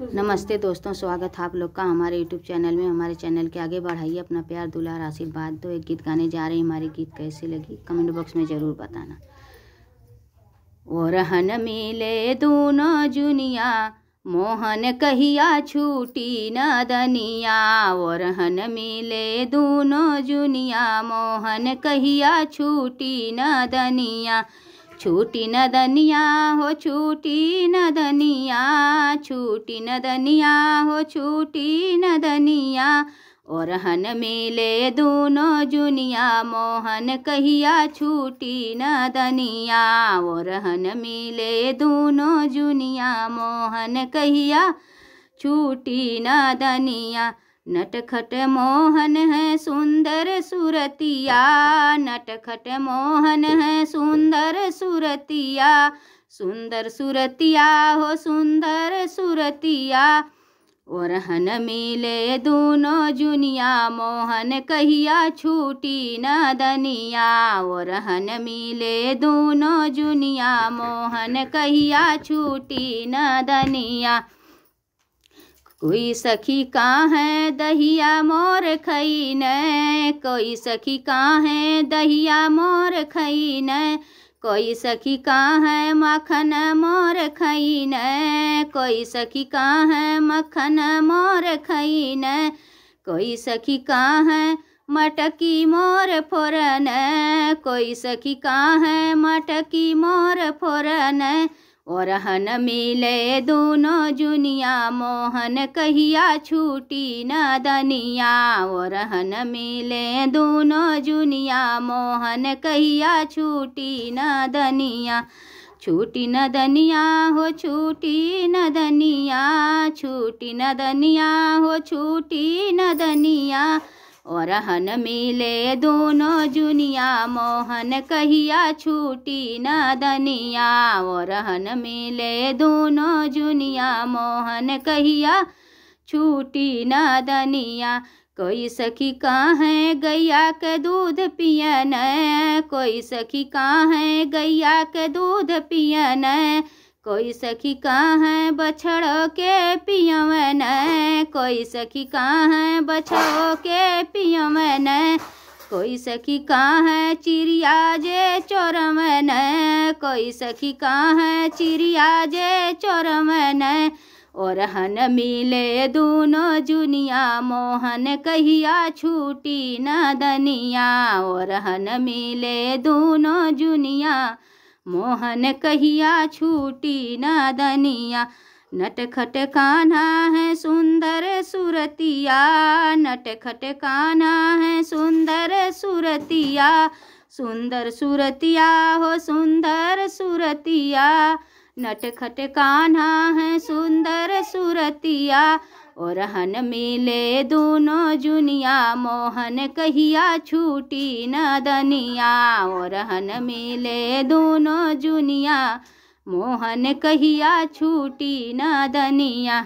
नमस्ते दोस्तों स्वागत है आप लोग का हमारे यूट्यूब चैनल में हमारे चैनल के आगे बढ़ाइए अपना प्यार दुलार आशीर्वाद दो एक गीत गाने जा रहे हैं हमारे गीत कैसे लगी कमेंट बॉक्स में ज़रूर बताना वो रहन मिले दोनों जुनिया मोहन कहिया छूटी न दनिया वो रहन मिले दोनों जुनिया मोहन कहिया छूटी न दनिया छूटी न दनिया हो छूटी न दनिया छूटी न दनिया हो छूटी न दनिया और हन मिले दोनों जुनिया मोहन कहिया छूटी न दनिया और हन मिले दोनों जुनिया मोहन कहिया छूटी न दनिया नटखट मोहन है सुंदर सुरतिया नटखट मोहन है सुंदर सुरतिया सुंदर सुरतिया हो सुंदर सुरतिया और हन मिले दोनों जुनिया मोहन कहिया छूटी न दनिया और हन मिले दोनों जुनिया मोहन कहिया छूटी न दनिया कोई सखी का है दहिया मोर खई न कोई सखी का है दहिया मोर खई न कोई सखी का है मखन मोर खई न कोई सखी का है मखन मोर खई न कोई सखी का है मटकी मोर फोरन कोई सखी का है मटकी मोर फोरन और मिले दोनों जुनिया मोहन कहिया छूटी न दनिया और मिले दोनों जुनिया मोहन कहिया छूटी न दनिया छूटी न दनिया हो छूटी न दनिया छूटी न दनिया हो छूटी न दनिया और हन मिले दोनों जुनिया मोहन कहिया छूटी न दनिया और हन मिले दोनों जुनिया मोहन कहिया छूटी न दनिया कोई सखी कहाँ है गैया के दूध पियन कोई सखी कहाँ है गैया के दूध पियन कोई सखी कहाँ बछड़ो के पियवन कोई सखी कहाँ बछड़ो के पियवन कोई सखी कहाँ चिड़िया जे चोरमन कोई सखी कहाँ चिड़िया जे चोरमन और हन मिले दोनों जुनिया मोहन कहिया छूटी न दनिया और हन मिले दोनों जुनिया मोहन कहिया छूटी नादनिया खट काना है सुंदर सुरतिया खट काना है सुंदर सुरतिया सुंदर सुरतिया हो सुंदर सुरतिया नट खट कान्हा है सुंदर सुरतिया और हन मिले दोनों जुनिया मोहन कहिया छूटी न दनिया और हन मिले दोनों जुनिया मोहन कहिया छूटी न दनिया